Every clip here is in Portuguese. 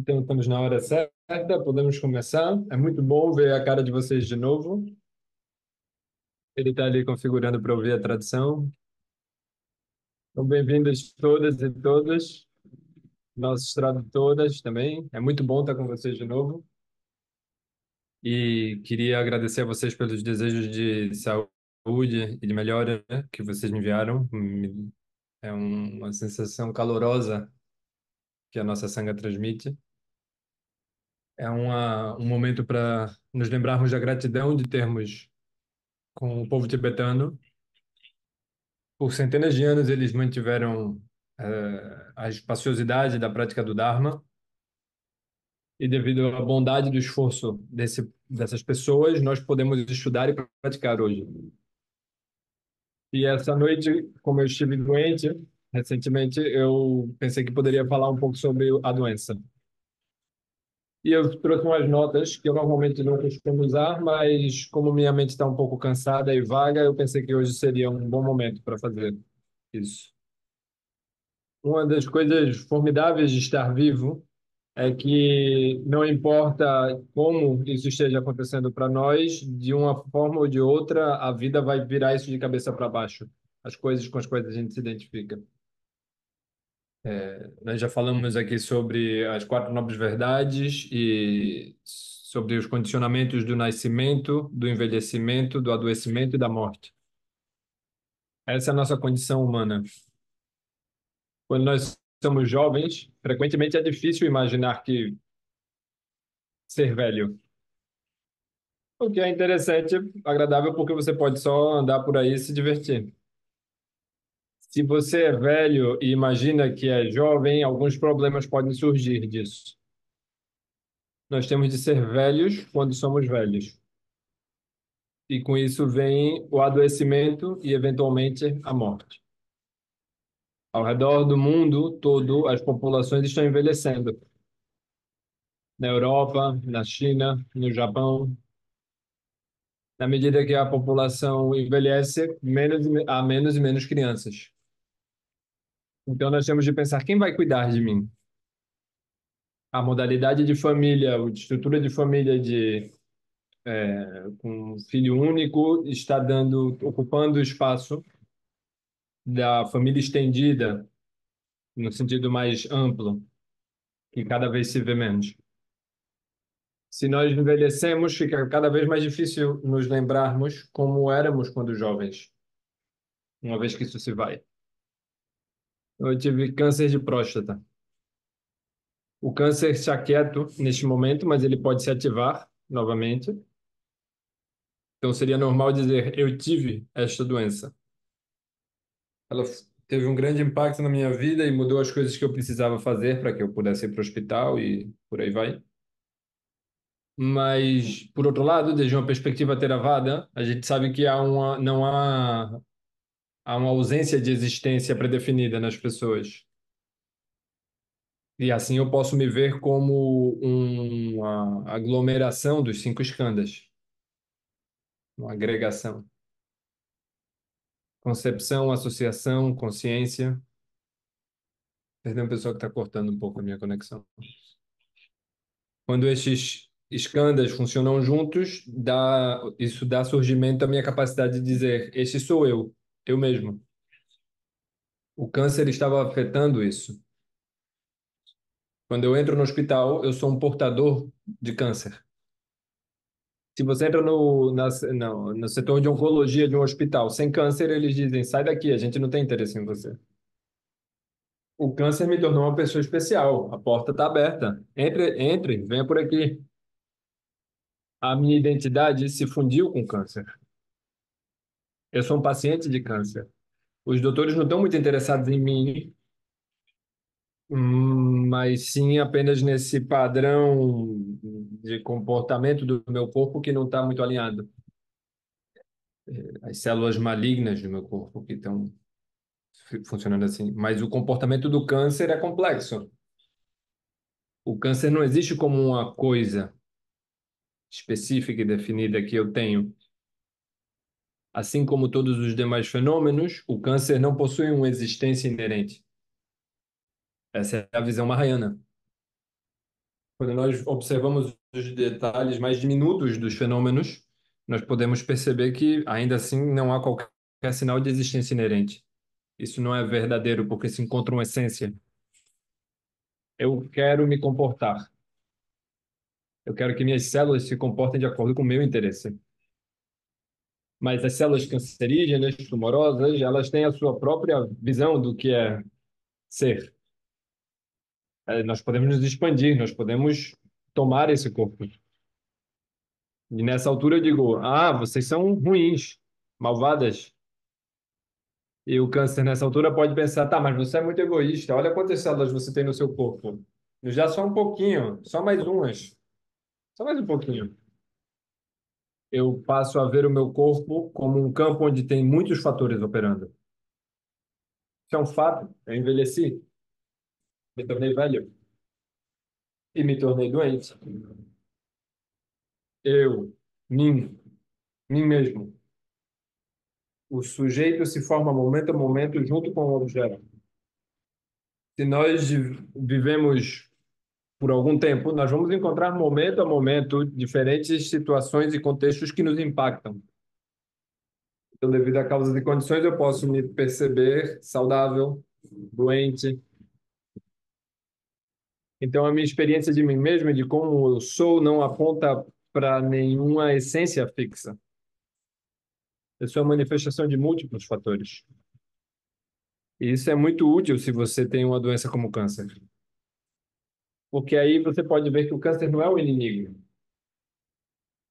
Então, estamos na hora certa, podemos começar. É muito bom ver a cara de vocês de novo. Ele está ali configurando para ouvir a tradução. Então, bem-vindas todas e todas, nossos tradutores também. É muito bom estar com vocês de novo. E queria agradecer a vocês pelos desejos de saúde e de melhora que vocês me enviaram. É uma sensação calorosa que a nossa sanga transmite é uma, um momento para nos lembrarmos da gratidão de termos com o povo tibetano. Por centenas de anos, eles mantiveram eh, a espaciosidade da prática do Dharma. E devido à bondade do esforço desse, dessas pessoas, nós podemos estudar e praticar hoje. E essa noite, como eu estive doente recentemente, eu pensei que poderia falar um pouco sobre a doença. E eu trouxe umas notas que eu normalmente não costumo usar, mas como minha mente está um pouco cansada e vaga, eu pensei que hoje seria um bom momento para fazer isso. Uma das coisas formidáveis de estar vivo é que não importa como isso esteja acontecendo para nós, de uma forma ou de outra, a vida vai virar isso de cabeça para baixo, as coisas com as quais a gente se identifica. É, nós já falamos aqui sobre as quatro nobres verdades e sobre os condicionamentos do nascimento, do envelhecimento, do adoecimento e da morte. Essa é a nossa condição humana. Quando nós somos jovens, frequentemente é difícil imaginar que ser velho. O que é interessante, agradável, porque você pode só andar por aí e se divertir. Se você é velho e imagina que é jovem, alguns problemas podem surgir disso. Nós temos de ser velhos quando somos velhos. E com isso vem o adoecimento e, eventualmente, a morte. Ao redor do mundo todo, as populações estão envelhecendo. Na Europa, na China, no Japão, na medida que a população envelhece, menos, há menos e menos crianças. Então, nós temos de pensar quem vai cuidar de mim. A modalidade de família, a de estrutura de família de é, com filho único está dando, ocupando o espaço da família estendida, no sentido mais amplo, que cada vez se vê menos. Se nós envelhecemos, fica cada vez mais difícil nos lembrarmos como éramos quando jovens, uma vez que isso se vai eu tive câncer de próstata. O câncer está quieto neste momento, mas ele pode se ativar novamente. Então seria normal dizer eu tive esta doença. Ela teve um grande impacto na minha vida e mudou as coisas que eu precisava fazer para que eu pudesse ir para o hospital e por aí vai. Mas, por outro lado, desde uma perspectiva teravada, a gente sabe que há uma, não há há uma ausência de existência predefinida nas pessoas. E assim eu posso me ver como uma aglomeração dos cinco escandas, uma agregação. Concepção, associação, consciência. Perdão, pessoal que está cortando um pouco a minha conexão. Quando estes escândalos funcionam juntos, dá, isso dá surgimento à minha capacidade de dizer: Este sou eu, eu mesmo. O câncer estava afetando isso. Quando eu entro no hospital, eu sou um portador de câncer. Se você entra no, na, não, no setor de oncologia de um hospital sem câncer, eles dizem: sai daqui, a gente não tem interesse em você. O câncer me tornou uma pessoa especial. A porta está aberta. Entre, entre, venha por aqui. A minha identidade se fundiu com o câncer. Eu sou um paciente de câncer. Os doutores não estão muito interessados em mim, mas sim apenas nesse padrão de comportamento do meu corpo que não está muito alinhado. É, as células malignas do meu corpo que estão funcionando assim. Mas o comportamento do câncer é complexo. O câncer não existe como uma coisa específica e definida que eu tenho. Assim como todos os demais fenômenos, o câncer não possui uma existência inerente. Essa é a visão mahayana. Quando nós observamos os detalhes mais diminutos dos fenômenos, nós podemos perceber que, ainda assim, não há qualquer sinal de existência inerente. Isso não é verdadeiro, porque se encontra uma essência. Eu quero me comportar. Eu quero que minhas células se comportem de acordo com o meu interesse mas as células cancerígenas, tumorosas, elas têm a sua própria visão do que é ser. É, nós podemos nos expandir, nós podemos tomar esse corpo. E nessa altura eu digo: ah, vocês são ruins, malvadas. E o câncer nessa altura pode pensar: tá, mas você é muito egoísta, olha quantas células você tem no seu corpo. Já só um pouquinho, só mais umas. Só mais um pouquinho eu passo a ver o meu corpo como um campo onde tem muitos fatores operando. Isso é um fato. Eu envelheci, me tornei velho e me tornei doente. Eu, mim, mim mesmo. O sujeito se forma momento a momento junto com o objeto. Se nós vivemos por algum tempo, nós vamos encontrar momento a momento diferentes situações e contextos que nos impactam. Então, devido a causas e condições, eu posso me perceber saudável, doente. Então, a minha experiência de mim mesmo, de como eu sou, não aponta para nenhuma essência fixa. Eu sou é a manifestação de múltiplos fatores. E isso é muito útil se você tem uma doença como o câncer. Porque aí você pode ver que o câncer não é o inimigo.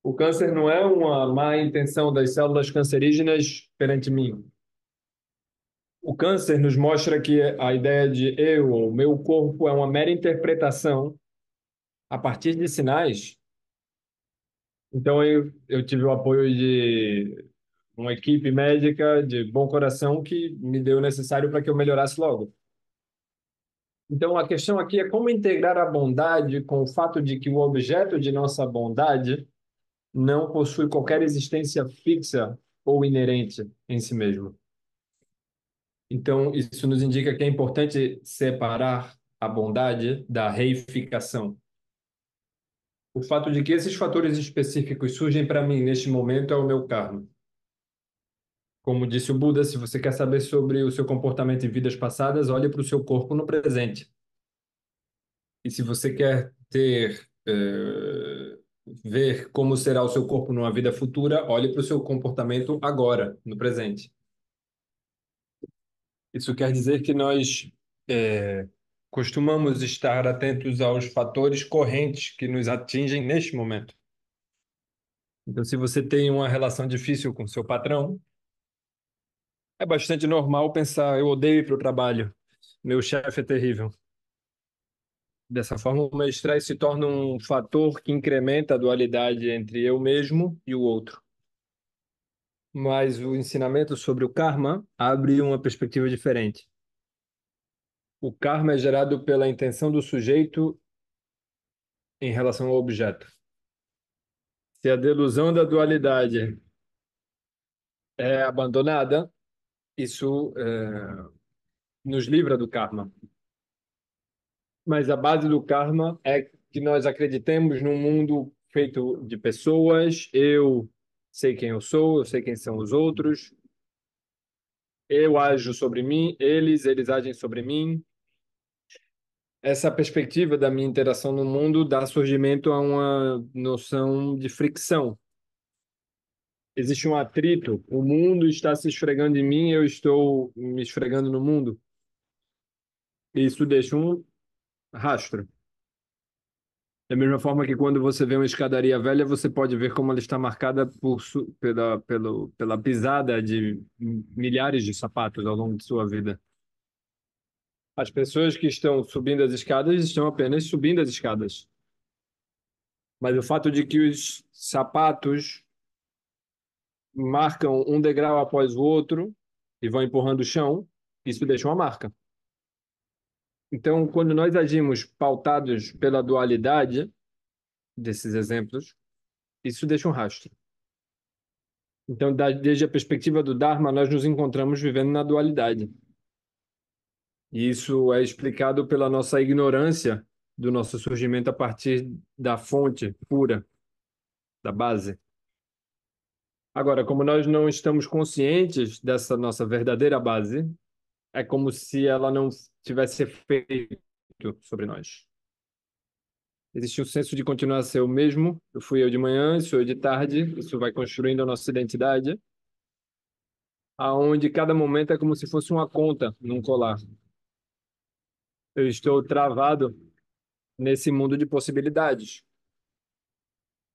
O câncer não é uma má intenção das células cancerígenas perante mim. O câncer nos mostra que a ideia de eu ou meu corpo é uma mera interpretação a partir de sinais. Então eu, eu tive o apoio de uma equipe médica de bom coração que me deu o necessário para que eu melhorasse logo. Então, a questão aqui é como integrar a bondade com o fato de que o objeto de nossa bondade não possui qualquer existência fixa ou inerente em si mesmo. Então, isso nos indica que é importante separar a bondade da reificação. O fato de que esses fatores específicos surgem para mim neste momento é o meu karma. Como disse o Buda, se você quer saber sobre o seu comportamento em vidas passadas, olhe para o seu corpo no presente. E se você quer ter uh, ver como será o seu corpo numa vida futura, olhe para o seu comportamento agora, no presente. Isso quer dizer que nós é, costumamos estar atentos aos fatores correntes que nos atingem neste momento. Então, se você tem uma relação difícil com seu patrão, é bastante normal pensar, eu odeio ir para o trabalho, meu chefe é terrível. Dessa forma, o meu estresse se torna um fator que incrementa a dualidade entre eu mesmo e o outro. Mas o ensinamento sobre o karma abre uma perspectiva diferente. O karma é gerado pela intenção do sujeito em relação ao objeto. Se a delusão da dualidade é abandonada, isso eh, nos livra do karma. Mas a base do karma é que nós acreditemos num mundo feito de pessoas. Eu sei quem eu sou, eu sei quem são os outros. Eu ajo sobre mim, eles, eles agem sobre mim. Essa perspectiva da minha interação no mundo dá surgimento a uma noção de fricção, existe um atrito, o mundo está se esfregando em mim, eu estou me esfregando no mundo. Isso deixa um rastro. Da mesma forma que quando você vê uma escadaria velha, você pode ver como ela está marcada por, pela, pelo, pela pisada de milhares de sapatos ao longo de sua vida. As pessoas que estão subindo as escadas estão apenas subindo as escadas. Mas o fato de que os sapatos marcam um degrau após o outro e vão empurrando o chão, isso deixa uma marca. Então, quando nós agimos pautados pela dualidade desses exemplos, isso deixa um rastro. Então, desde a perspectiva do Dharma, nós nos encontramos vivendo na dualidade. E isso é explicado pela nossa ignorância do nosso surgimento a partir da fonte pura, da base. Agora, como nós não estamos conscientes dessa nossa verdadeira base, é como se ela não tivesse efeito sobre nós. Existe um senso de continuar a ser o mesmo. Eu fui eu de manhã, sou eu de tarde. Isso vai construindo a nossa identidade. Aonde cada momento é como se fosse uma conta num colar. Eu estou travado nesse mundo de possibilidades.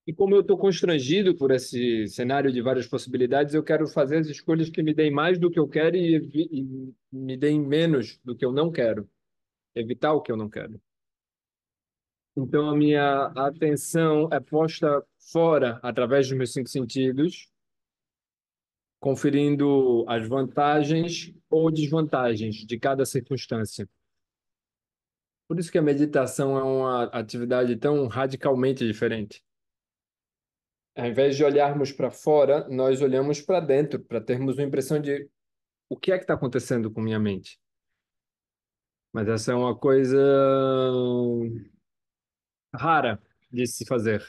E como eu estou constrangido por esse cenário de várias possibilidades, eu quero fazer as escolhas que me deem mais do que eu quero e, e me deem menos do que eu não quero. Evitar o que eu não quero. Então, a minha atenção é posta fora através dos meus cinco sentidos, conferindo as vantagens ou desvantagens de cada circunstância. Por isso que a meditação é uma atividade tão radicalmente diferente ao invés de olharmos para fora, nós olhamos para dentro, para termos uma impressão de o que é que está acontecendo com minha mente. Mas essa é uma coisa rara de se fazer.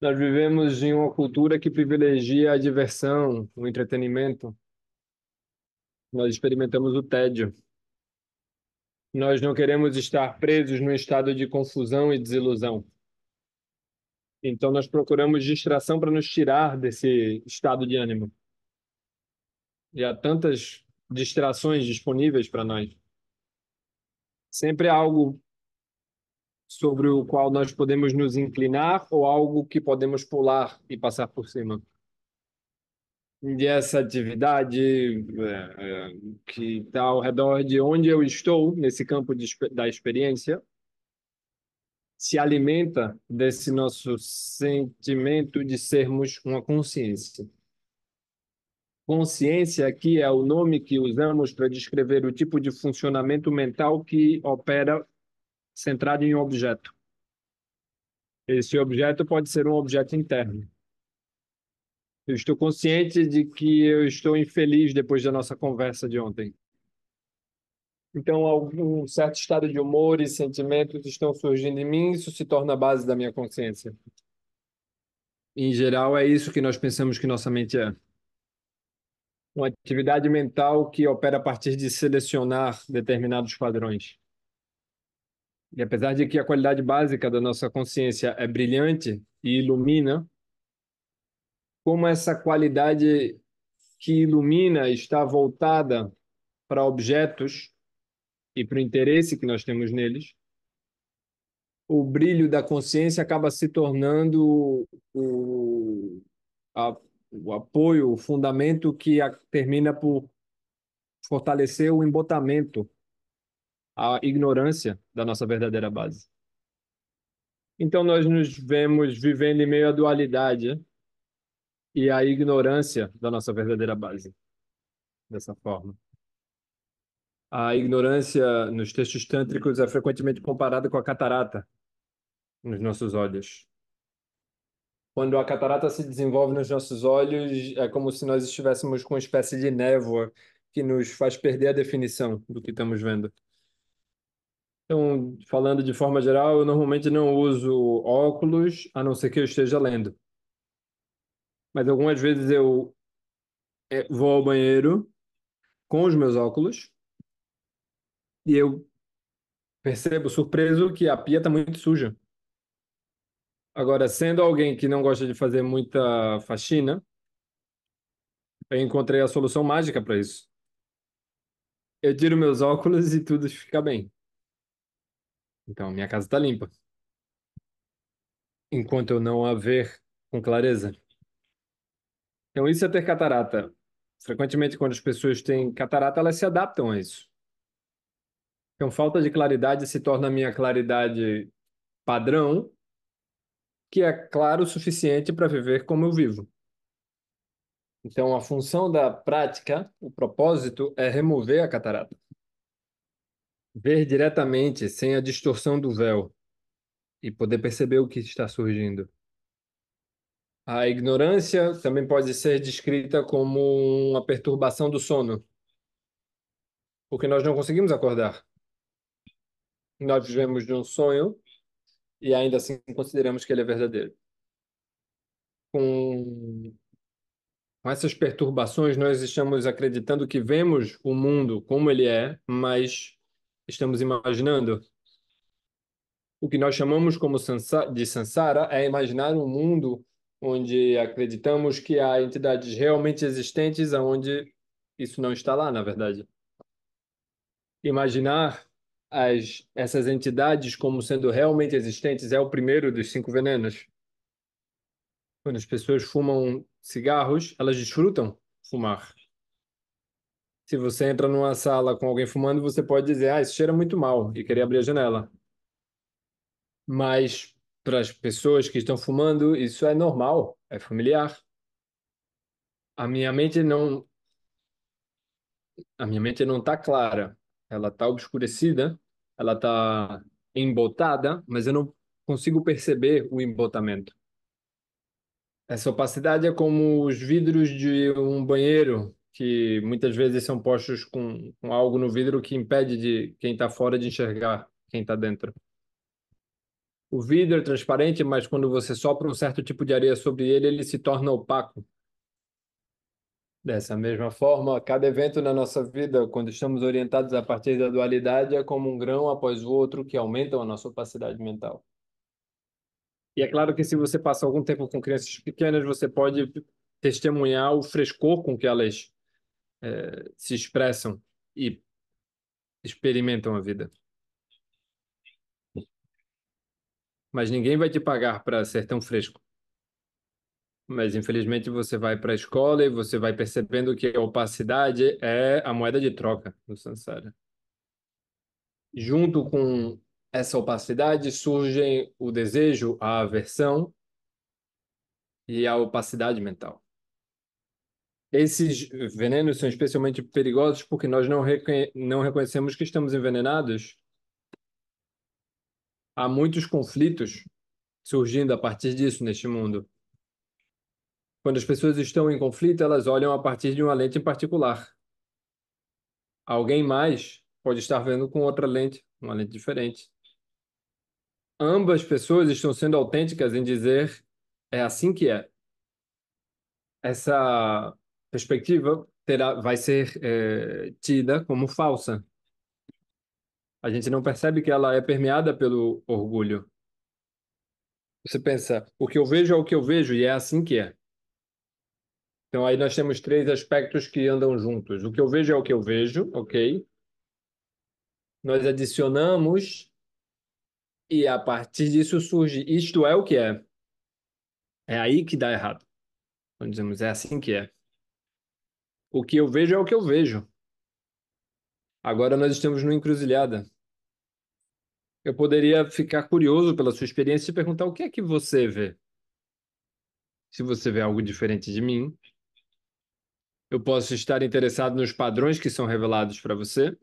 Nós vivemos em uma cultura que privilegia a diversão, o entretenimento. Nós experimentamos o tédio. Nós não queremos estar presos num estado de confusão e desilusão. Então, nós procuramos distração para nos tirar desse estado de ânimo. E há tantas distrações disponíveis para nós. Sempre há algo sobre o qual nós podemos nos inclinar ou algo que podemos pular e passar por cima. E essa atividade é, é, que está ao redor de onde eu estou, nesse campo de, da experiência, se alimenta desse nosso sentimento de sermos uma consciência. Consciência aqui é o nome que usamos para descrever o tipo de funcionamento mental que opera centrado em um objeto. Esse objeto pode ser um objeto interno. Eu estou consciente de que eu estou infeliz depois da nossa conversa de ontem. Então, algum certo estado de humor e sentimentos estão surgindo em mim, isso se torna a base da minha consciência. Em geral, é isso que nós pensamos que nossa mente é. Uma atividade mental que opera a partir de selecionar determinados padrões. E apesar de que a qualidade básica da nossa consciência é brilhante e ilumina, como essa qualidade que ilumina está voltada para objetos e para o interesse que nós temos neles, o brilho da consciência acaba se tornando o, a, o apoio, o fundamento que a, termina por fortalecer o embotamento, a ignorância da nossa verdadeira base. Então nós nos vemos vivendo em meio à dualidade e à ignorância da nossa verdadeira base, dessa forma. A ignorância nos textos tântricos é frequentemente comparada com a catarata nos nossos olhos. Quando a catarata se desenvolve nos nossos olhos, é como se nós estivéssemos com uma espécie de névoa que nos faz perder a definição do que estamos vendo. Então, falando de forma geral, eu normalmente não uso óculos, a não ser que eu esteja lendo. Mas algumas vezes eu é, vou ao banheiro com os meus óculos e eu percebo surpreso que a pia está muito suja. Agora, sendo alguém que não gosta de fazer muita faxina, eu encontrei a solução mágica para isso. Eu tiro meus óculos e tudo fica bem. Então, minha casa está limpa. Enquanto eu não a ver com clareza. Então, isso é ter catarata. Frequentemente, quando as pessoas têm catarata, elas se adaptam a isso. Então, falta de claridade se torna a minha claridade padrão, que é claro o suficiente para viver como eu vivo. Então, a função da prática, o propósito, é remover a catarata. Ver diretamente, sem a distorção do véu, e poder perceber o que está surgindo. A ignorância também pode ser descrita como uma perturbação do sono, porque nós não conseguimos acordar nós vivemos de um sonho e ainda assim consideramos que ele é verdadeiro. Com essas perturbações, nós estamos acreditando que vemos o mundo como ele é, mas estamos imaginando. O que nós chamamos como de sansara é imaginar um mundo onde acreditamos que há entidades realmente existentes, aonde isso não está lá, na verdade. Imaginar as, essas entidades como sendo realmente existentes é o primeiro dos cinco venenos? Quando as pessoas fumam cigarros, elas desfrutam fumar. Se você entra numa sala com alguém fumando, você pode dizer, ah, cheiro cheira muito mal, e querer abrir a janela. Mas para as pessoas que estão fumando, isso é normal, é familiar. A minha mente não a minha mente não está clara, ela está obscurecida ela está embotada, mas eu não consigo perceber o embotamento. Essa opacidade é como os vidros de um banheiro, que muitas vezes são postos com, com algo no vidro que impede de quem está fora de enxergar quem está dentro. O vidro é transparente, mas quando você sopra um certo tipo de areia sobre ele, ele se torna opaco Dessa mesma forma, cada evento na nossa vida, quando estamos orientados a partir da dualidade, é como um grão após o outro que aumentam a nossa opacidade mental. E é claro que se você passa algum tempo com crianças pequenas, você pode testemunhar o frescor com que elas é, se expressam e experimentam a vida. Mas ninguém vai te pagar para ser tão fresco. Mas infelizmente você vai para a escola e você vai percebendo que a opacidade é a moeda de troca do Sansara. Junto com essa opacidade surgem o desejo, a aversão e a opacidade mental. Esses venenos são especialmente perigosos porque nós não, reconhe não reconhecemos que estamos envenenados. Há muitos conflitos surgindo a partir disso neste mundo quando as pessoas estão em conflito, elas olham a partir de uma lente em particular. Alguém mais pode estar vendo com outra lente, uma lente diferente. Ambas pessoas estão sendo autênticas em dizer é assim que é. Essa perspectiva terá, vai ser é, tida como falsa. A gente não percebe que ela é permeada pelo orgulho. Você pensa, o que eu vejo é o que eu vejo e é assim que é. Então aí nós temos três aspectos que andam juntos. O que eu vejo é o que eu vejo, ok? Nós adicionamos e a partir disso surge isto é o que é. É aí que dá errado. Quando dizemos é assim que é. O que eu vejo é o que eu vejo. Agora nós estamos numa encruzilhada. Eu poderia ficar curioso pela sua experiência e perguntar o que é que você vê. Se você vê algo diferente de mim, eu posso estar interessado nos padrões que são revelados para você.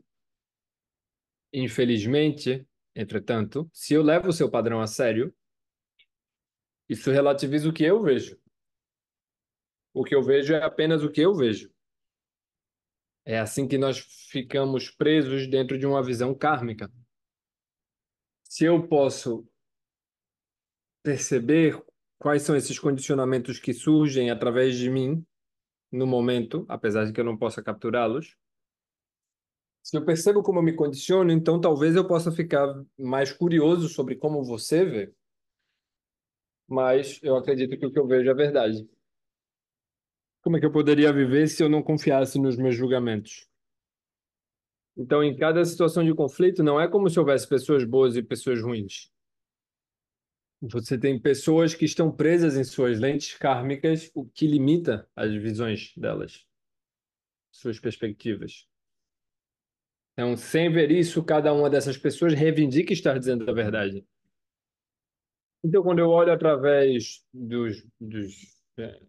Infelizmente, entretanto, se eu levo o seu padrão a sério, isso relativiza o que eu vejo. O que eu vejo é apenas o que eu vejo. É assim que nós ficamos presos dentro de uma visão kármica. Se eu posso perceber quais são esses condicionamentos que surgem através de mim, no momento, apesar de que eu não possa capturá-los. Se eu percebo como eu me condiciono, então talvez eu possa ficar mais curioso sobre como você vê. Mas eu acredito que o que eu vejo é verdade. Como é que eu poderia viver se eu não confiasse nos meus julgamentos? Então, em cada situação de conflito, não é como se houvesse pessoas boas e pessoas ruins. Você tem pessoas que estão presas em suas lentes kármicas, o que limita as visões delas, suas perspectivas. Então, sem ver isso, cada uma dessas pessoas reivindica estar dizendo a verdade. Então, quando eu olho através dos, dos, é,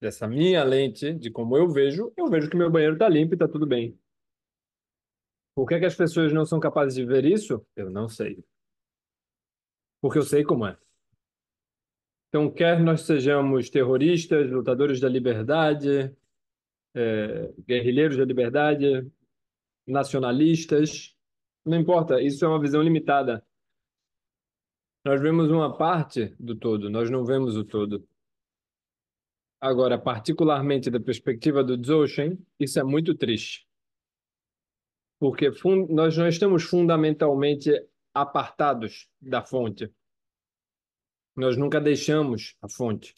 dessa minha lente de como eu vejo, eu vejo que meu banheiro está limpo e está tudo bem. Por que, é que as pessoas não são capazes de ver isso? Eu não sei porque eu sei como é. Então, quer nós sejamos terroristas, lutadores da liberdade, é, guerrilheiros da liberdade, nacionalistas, não importa, isso é uma visão limitada. Nós vemos uma parte do todo, nós não vemos o todo. Agora, particularmente da perspectiva do Dzogchen, isso é muito triste. Porque nós não estamos fundamentalmente apartados da fonte. Nós nunca deixamos a fonte.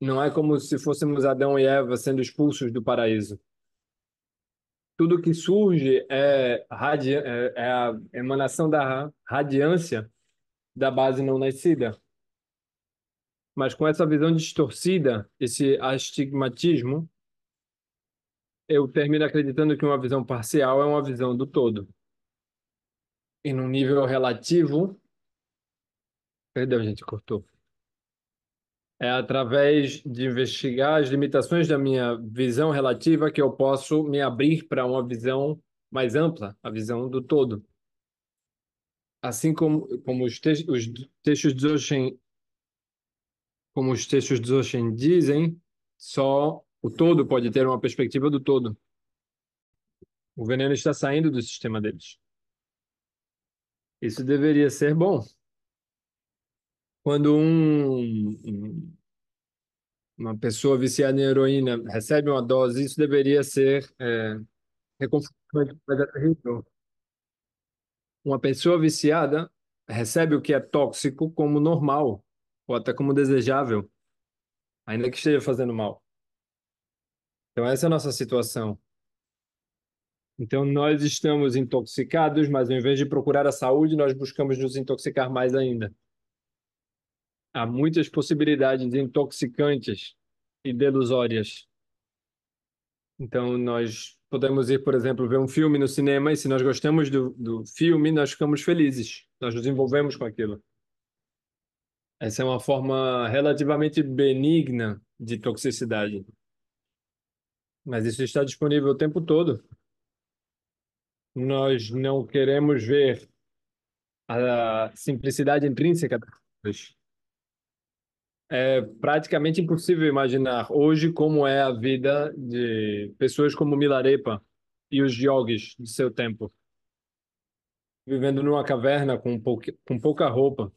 Não é como se fôssemos Adão e Eva sendo expulsos do paraíso. Tudo que surge é, é, é a emanação da radiância da base não nascida. Mas com essa visão distorcida, esse astigmatismo, eu termino acreditando que uma visão parcial é uma visão do todo em um nível relativo, a gente, cortou. É através de investigar as limitações da minha visão relativa que eu posso me abrir para uma visão mais ampla, a visão do todo. Assim como, como os, te os textos de Dzogchen, como os textos de Dzogchen dizem, só o todo pode ter uma perspectiva do todo. O veneno está saindo do sistema deles. Isso deveria ser bom. Quando um, uma pessoa viciada em heroína recebe uma dose, isso deveria ser é, reconfortante, para a Uma pessoa viciada recebe o que é tóxico como normal, ou até como desejável, ainda que esteja fazendo mal. Então, essa é a nossa situação. Então, nós estamos intoxicados, mas ao invés de procurar a saúde, nós buscamos nos intoxicar mais ainda. Há muitas possibilidades intoxicantes e delusórias. Então, nós podemos ir, por exemplo, ver um filme no cinema e se nós gostamos do, do filme, nós ficamos felizes, nós nos envolvemos com aquilo. Essa é uma forma relativamente benigna de toxicidade. Mas isso está disponível o tempo todo. Nós não queremos ver a simplicidade intrínseca das coisas. É praticamente impossível imaginar hoje como é a vida de pessoas como Milarepa e os yogis de seu tempo, vivendo numa caverna com, pouca, com pouca roupa.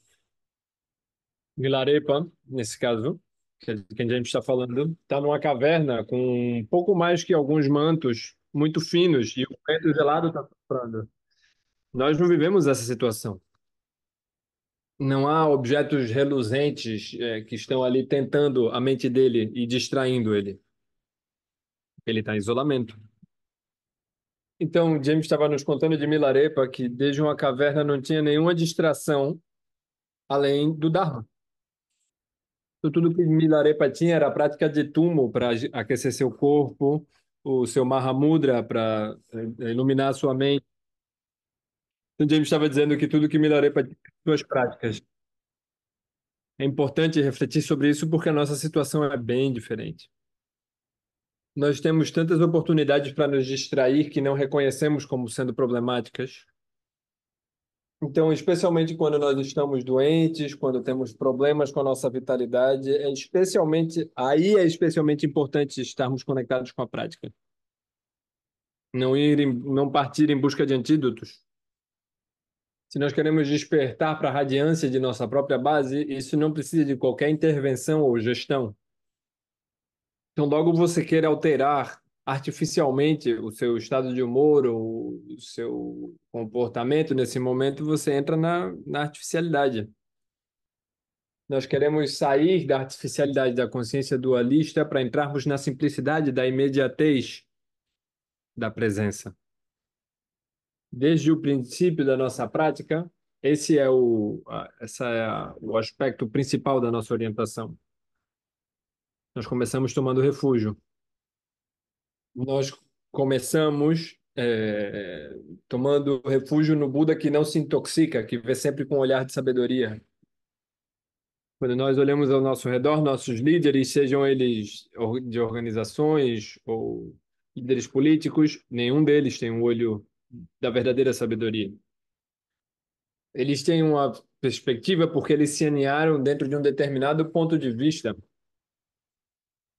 Milarepa, nesse caso, que é a gente está falando, está numa caverna com um pouco mais que alguns mantos muito finos e o vento gelado está soprando. Nós não vivemos essa situação. Não há objetos reluzentes é, que estão ali tentando a mente dele e distraindo ele. Ele está em isolamento. Então, James estava nos contando de Milarepa que desde uma caverna não tinha nenhuma distração além do Dharma. Então, tudo que Milarepa tinha era a prática de túmulo para aquecer seu corpo, o seu Mahamudra para é, é, iluminar a sua mente. O James estava dizendo que tudo que melhorei para suas práticas. É importante refletir sobre isso porque a nossa situação é bem diferente. Nós temos tantas oportunidades para nos distrair que não reconhecemos como sendo problemáticas. Então, especialmente quando nós estamos doentes, quando temos problemas com a nossa vitalidade, é especialmente aí é especialmente importante estarmos conectados com a prática. Não ir em, não partir em busca de antídotos. Se nós queremos despertar para a radiância de nossa própria base, isso não precisa de qualquer intervenção ou gestão. Então, logo você queira alterar artificialmente o seu estado de humor ou o seu comportamento nesse momento, você entra na, na artificialidade. Nós queremos sair da artificialidade da consciência dualista para entrarmos na simplicidade da imediatez da presença. Desde o princípio da nossa prática, esse é o, essa é a, o aspecto principal da nossa orientação. Nós começamos tomando refúgio. Nós começamos é, tomando refúgio no Buda que não se intoxica, que vê sempre com um olhar de sabedoria. Quando nós olhamos ao nosso redor, nossos líderes, sejam eles de organizações ou líderes políticos, nenhum deles tem um olho da verdadeira sabedoria. Eles têm uma perspectiva porque eles se alinharam dentro de um determinado ponto de vista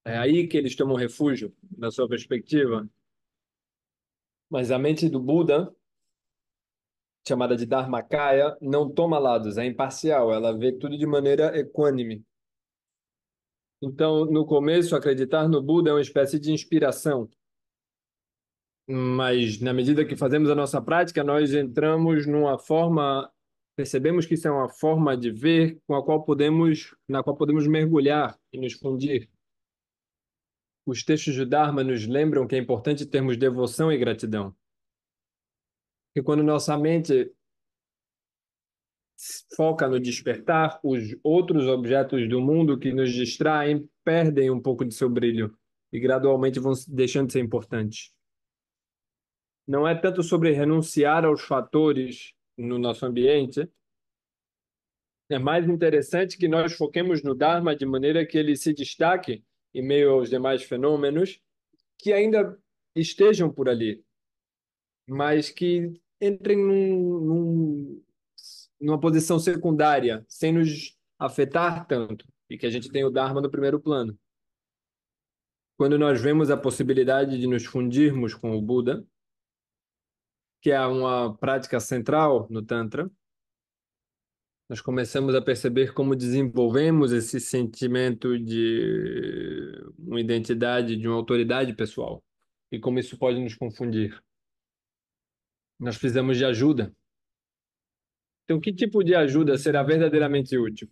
é aí que eles tomam refúgio, na sua perspectiva. Mas a mente do Buda, chamada de Dharmakaya, não toma lados, é imparcial, ela vê tudo de maneira equânime. Então, no começo, acreditar no Buda é uma espécie de inspiração. Mas, na medida que fazemos a nossa prática, nós entramos numa forma, percebemos que isso é uma forma de ver com a qual podemos, na qual podemos mergulhar e nos fundir. Os textos de Dharma nos lembram que é importante termos devoção e gratidão. E quando nossa mente foca no despertar, os outros objetos do mundo que nos distraem perdem um pouco de seu brilho e gradualmente vão deixando de ser importantes. Não é tanto sobre renunciar aos fatores no nosso ambiente, é mais interessante que nós foquemos no Dharma de maneira que ele se destaque e meio aos demais fenômenos que ainda estejam por ali, mas que entrem num, num, numa posição secundária, sem nos afetar tanto, e que a gente tem o Dharma no primeiro plano. Quando nós vemos a possibilidade de nos fundirmos com o Buda, que é uma prática central no Tantra, nós começamos a perceber como desenvolvemos esse sentimento de uma identidade, de uma autoridade pessoal e como isso pode nos confundir. Nós precisamos de ajuda. Então, que tipo de ajuda será verdadeiramente útil?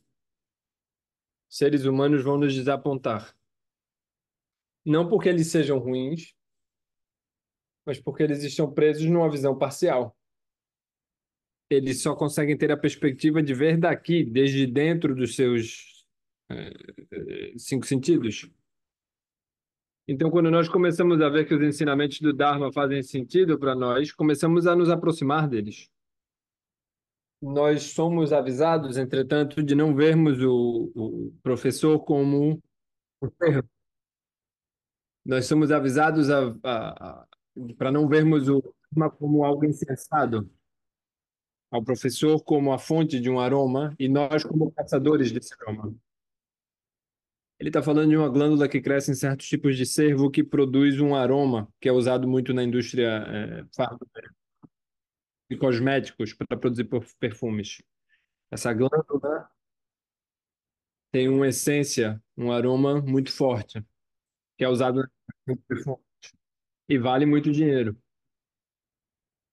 Seres humanos vão nos desapontar. Não porque eles sejam ruins, mas porque eles estão presos numa visão parcial eles só conseguem ter a perspectiva de ver daqui, desde dentro dos seus é, cinco sentidos. Então, quando nós começamos a ver que os ensinamentos do Dharma fazem sentido para nós, começamos a nos aproximar deles. Nós somos avisados, entretanto, de não vermos o, o professor como um erro. Nós somos avisados para não vermos o Dharma como algo insensado ao professor como a fonte de um aroma e nós como caçadores desse aroma. Ele está falando de uma glândula que cresce em certos tipos de cervo que produz um aroma que é usado muito na indústria é, de cosméticos para produzir perfumes. Essa glândula tem uma essência, um aroma muito forte, que é usado perfumes e vale muito dinheiro.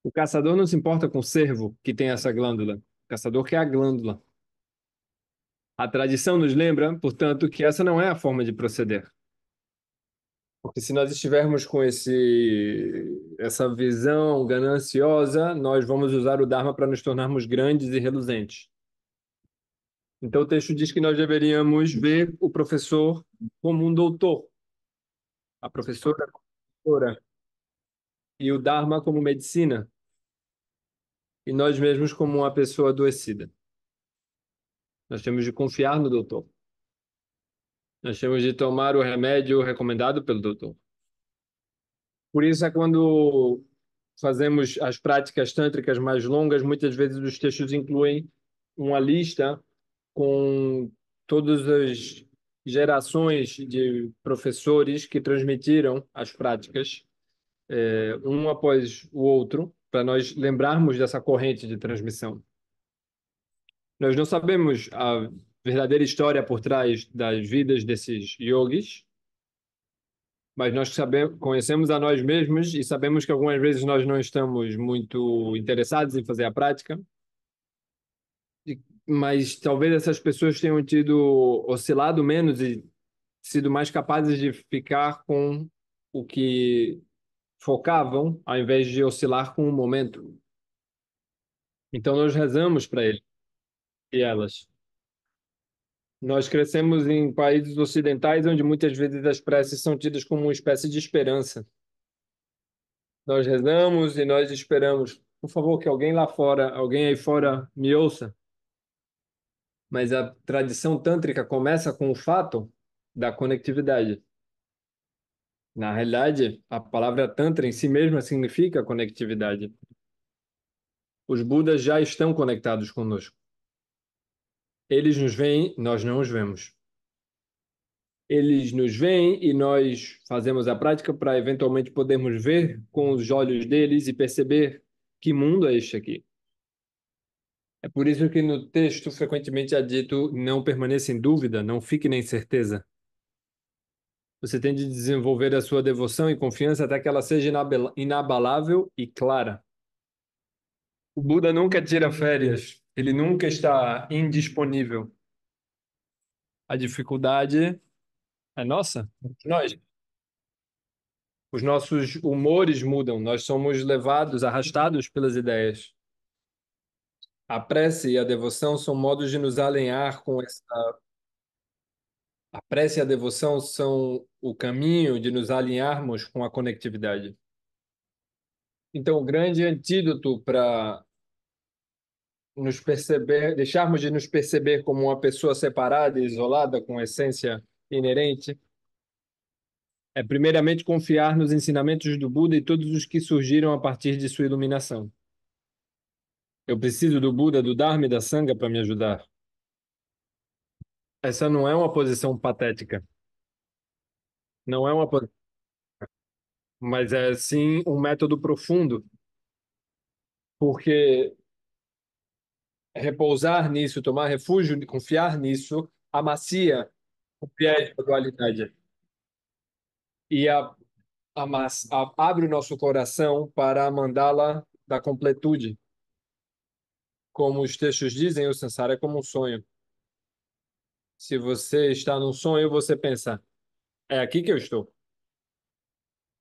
O caçador não se importa com o cervo que tem essa glândula. O caçador quer a glândula. A tradição nos lembra, portanto, que essa não é a forma de proceder. Porque se nós estivermos com esse, essa visão gananciosa, nós vamos usar o Dharma para nos tornarmos grandes e reluzentes. Então o texto diz que nós deveríamos ver o professor como um doutor, a professora como doutora, e o Dharma como medicina e nós mesmos como uma pessoa adoecida. Nós temos de confiar no doutor. Nós temos de tomar o remédio recomendado pelo doutor. Por isso é quando fazemos as práticas tântricas mais longas, muitas vezes os textos incluem uma lista com todas as gerações de professores que transmitiram as práticas, é, um após o outro, para nós lembrarmos dessa corrente de transmissão. Nós não sabemos a verdadeira história por trás das vidas desses yogis, mas nós sabemos, conhecemos a nós mesmos e sabemos que algumas vezes nós não estamos muito interessados em fazer a prática. mas talvez essas pessoas tenham tido oscilado menos e sido mais capazes de ficar com o que focavam ao invés de oscilar com o momento. Então nós rezamos para ele e elas. Nós crescemos em países ocidentais onde muitas vezes as preces são tidas como uma espécie de esperança. Nós rezamos e nós esperamos, por favor, que alguém lá fora, alguém aí fora me ouça. Mas a tradição tântrica começa com o fato da conectividade. Na realidade, a palavra Tantra em si mesma significa conectividade. Os Budas já estão conectados conosco. Eles nos veem, nós não os vemos. Eles nos veem e nós fazemos a prática para eventualmente podermos ver com os olhos deles e perceber que mundo é este aqui. É por isso que no texto frequentemente é dito: não permaneça em dúvida, não fique na incerteza você tem de desenvolver a sua devoção e confiança até que ela seja inabalável e clara. O Buda nunca tira férias, ele nunca está indisponível. A dificuldade é nossa, nós. Os nossos humores mudam, nós somos levados, arrastados pelas ideias. A prece e a devoção são modos de nos alinhar com essa a prece e a devoção são o caminho de nos alinharmos com a conectividade. Então, o grande antídoto para nos perceber, deixarmos de nos perceber como uma pessoa separada e isolada com essência inerente, é primeiramente confiar nos ensinamentos do Buda e todos os que surgiram a partir de sua iluminação. Eu preciso do Buda, do Dharma e da Sangha para me ajudar. Essa não é uma posição patética. Não é uma, po- mas é sim um método profundo, porque repousar nisso, tomar refúgio, confiar nisso, amacia o viés da dualidade e a, a- abre o nosso coração para a mandala da completude. Como os textos dizem, o samsara é como um sonho. Se você está num sonho, você pensa: é aqui que eu estou.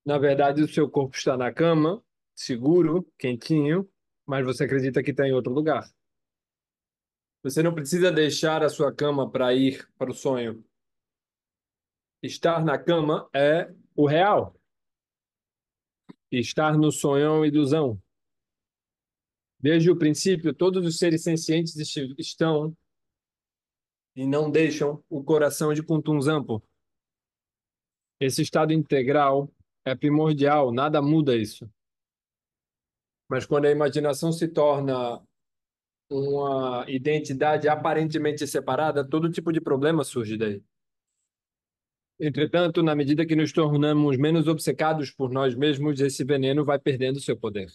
Na verdade, o seu corpo está na cama, seguro, quentinho, mas você acredita que está em outro lugar. Você não precisa deixar a sua cama para ir para o sonho. Estar na cama é o real. Estar no sonho é uma ilusão. Desde o princípio, todos os seres sencientes estão e não deixam o coração de Kuntunzampo. Esse estado integral é primordial, nada muda isso. Mas quando a imaginação se torna uma identidade aparentemente separada, todo tipo de problema surge daí. Entretanto, na medida que nos tornamos menos obcecados por nós mesmos, esse veneno vai perdendo seu poder.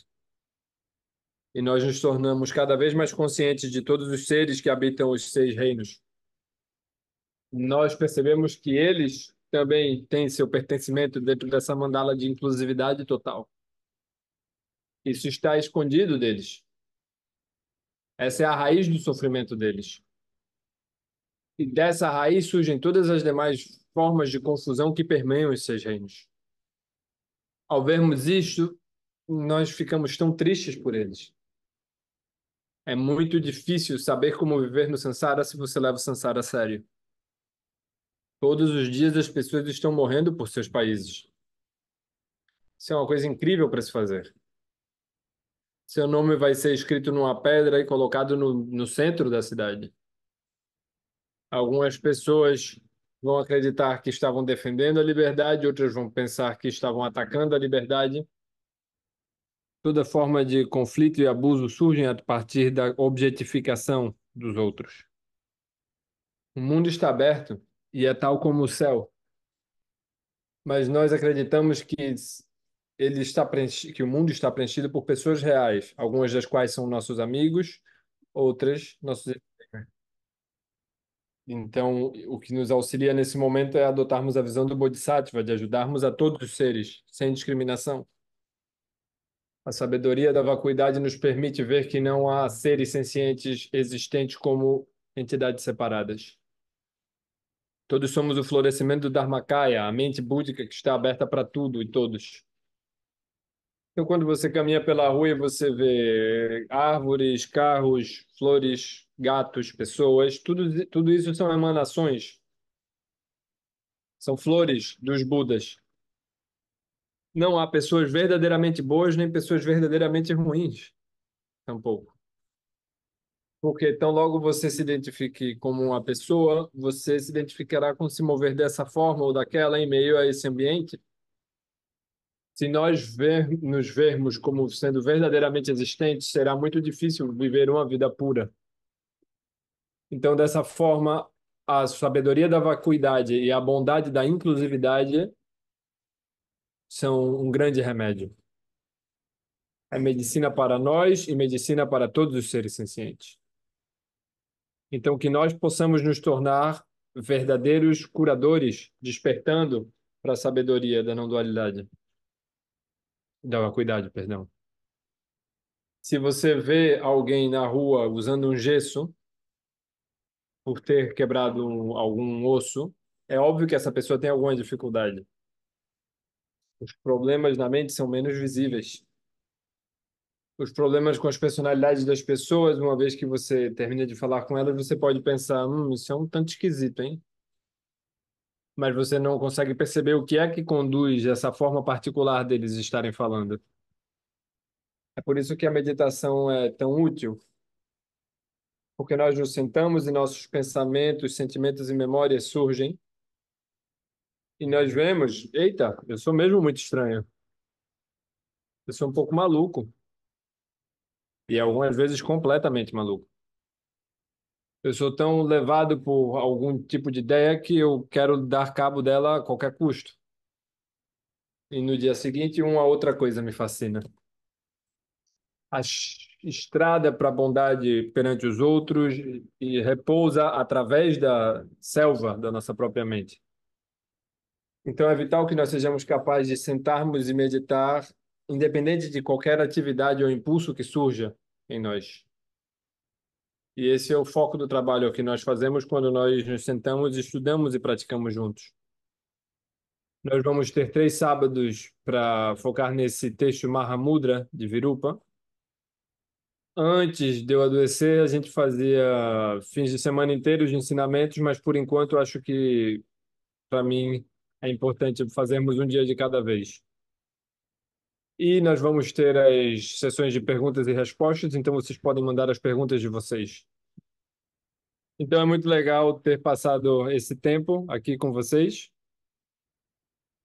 E nós nos tornamos cada vez mais conscientes de todos os seres que habitam os seis reinos. Nós percebemos que eles também têm seu pertencimento dentro dessa mandala de inclusividade total. Isso está escondido deles. Essa é a raiz do sofrimento deles. E dessa raiz surgem todas as demais formas de confusão que permeiam os seus reinos. Ao vermos isto, nós ficamos tão tristes por eles. É muito difícil saber como viver no Sansara se você leva o Sansara a sério. Todos os dias as pessoas estão morrendo por seus países. Isso é uma coisa incrível para se fazer. Seu nome vai ser escrito numa pedra e colocado no, no centro da cidade. Algumas pessoas vão acreditar que estavam defendendo a liberdade, outras vão pensar que estavam atacando a liberdade. Toda forma de conflito e abuso surgem a partir da objetificação dos outros. O mundo está aberto e é tal como o céu. Mas nós acreditamos que ele está preenchido, que o mundo está preenchido por pessoas reais, algumas das quais são nossos amigos, outras nossos então, o que nos auxilia nesse momento é adotarmos a visão do Bodhisattva, de ajudarmos a todos os seres, sem discriminação. A sabedoria da vacuidade nos permite ver que não há seres sencientes existentes como entidades separadas. Todos somos o florescimento do Dharmakaya, a mente búdica que está aberta para tudo e todos. Então, quando você caminha pela rua e você vê árvores, carros, flores, gatos, pessoas, tudo, tudo isso são emanações. São flores dos Budas. Não há pessoas verdadeiramente boas nem pessoas verdadeiramente ruins, tampouco. Porque tão logo você se identifique como uma pessoa, você se identificará com se mover dessa forma ou daquela em meio a esse ambiente. Se nós ver, nos vermos como sendo verdadeiramente existentes, será muito difícil viver uma vida pura. Então, dessa forma, a sabedoria da vacuidade e a bondade da inclusividade são um grande remédio. É medicina para nós e medicina para todos os seres sencientes. Então, que nós possamos nos tornar verdadeiros curadores, despertando para a sabedoria da não dualidade, da vacuidade, perdão. Se você vê alguém na rua usando um gesso por ter quebrado algum osso, é óbvio que essa pessoa tem alguma dificuldade. Os problemas na mente são menos visíveis os problemas com as personalidades das pessoas, uma vez que você termina de falar com elas, você pode pensar, hum, isso é um tanto esquisito, hein? Mas você não consegue perceber o que é que conduz essa forma particular deles estarem falando. É por isso que a meditação é tão útil, porque nós nos sentamos e nossos pensamentos, sentimentos e memórias surgem, e nós vemos, eita, eu sou mesmo muito estranho. Eu sou um pouco maluco. E algumas vezes completamente maluco. Eu sou tão levado por algum tipo de ideia que eu quero dar cabo dela a qualquer custo. E no dia seguinte, uma outra coisa me fascina. A estrada para a bondade perante os outros e repousa através da selva da nossa própria mente. Então é vital que nós sejamos capazes de sentarmos e meditar independente de qualquer atividade ou impulso que surja em nós. E esse é o foco do trabalho é que nós fazemos quando nós nos sentamos, estudamos e praticamos juntos. Nós vamos ter três sábados para focar nesse texto Mahamudra de Virupa. Antes de eu adoecer, a gente fazia fins de semana inteiros de ensinamentos, mas por enquanto acho que para mim é importante fazermos um dia de cada vez. E nós vamos ter as sessões de perguntas e respostas, então vocês podem mandar as perguntas de vocês. Então é muito legal ter passado esse tempo aqui com vocês.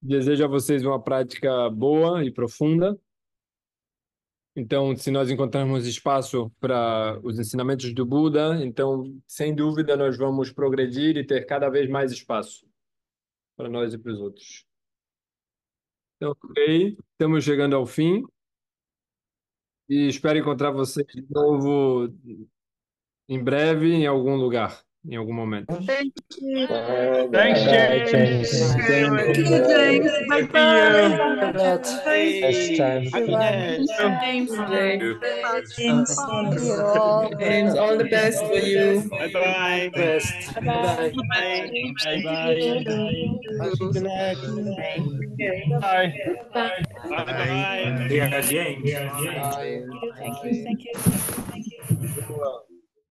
Desejo a vocês uma prática boa e profunda. Então, se nós encontrarmos espaço para os ensinamentos do Buda, então, sem dúvida, nós vamos progredir e ter cada vez mais espaço para nós e para os outros. Então, ok, estamos chegando ao fim e espero encontrar vocês de novo em breve em algum lugar em algum momento. Thank you. Thanks, James. Thank you, James. Bye bye. Next time. James. James. James. All the best for you. Bye bye. Best. Bye bye. Bye bye. Good night. Bye. Bye. Bye. Dear James. Thank you. Thank you. Thank you.